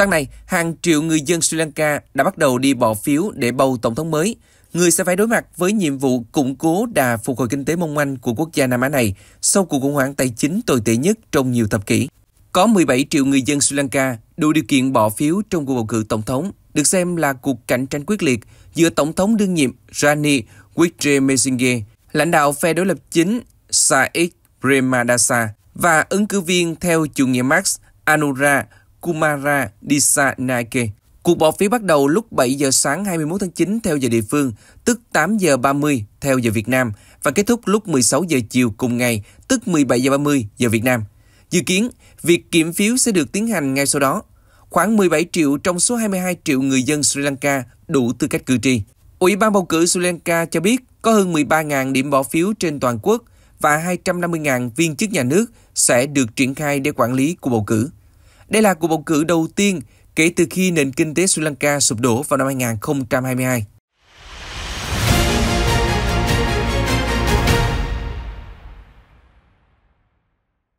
Sáng nay, hàng triệu người dân Sri Lanka đã bắt đầu đi bỏ phiếu để bầu tổng thống mới. Người sẽ phải đối mặt với nhiệm vụ củng cố đà phục hồi kinh tế mong manh của quốc gia Nam Á này sau cuộc khủng hoảng tài chính tồi tệ nhất trong nhiều thập kỷ. Có 17 triệu người dân Sri Lanka đủ điều kiện bỏ phiếu trong cuộc bầu cử tổng thống, được xem là cuộc cạnh tranh quyết liệt giữa tổng thống đương nhiệm Rani Wickremesinghe, lãnh đạo phe đối lập chính Saik Premadasa và ứng cử viên theo chủ nghĩa Marx Anura Kumara Disanake. Cuộc bỏ phiếu bắt đầu lúc 7 giờ sáng 21 tháng 9 theo giờ địa phương, tức 8 giờ 30 theo giờ Việt Nam và kết thúc lúc 16 giờ chiều cùng ngày, tức 17 giờ 30 giờ Việt Nam. Dự kiến, việc kiểm phiếu sẽ được tiến hành ngay sau đó. Khoảng 17 triệu trong số 22 triệu người dân Sri Lanka đủ tư cách cử tri. Ủy ban bầu cử Sri Lanka cho biết có hơn 13.000 điểm bỏ phiếu trên toàn quốc và 250.000 viên chức nhà nước sẽ được triển khai để quản lý cuộc bầu cử. Đây là cuộc bầu cử đầu tiên kể từ khi nền kinh tế Sri Lanka sụp đổ vào năm 2022.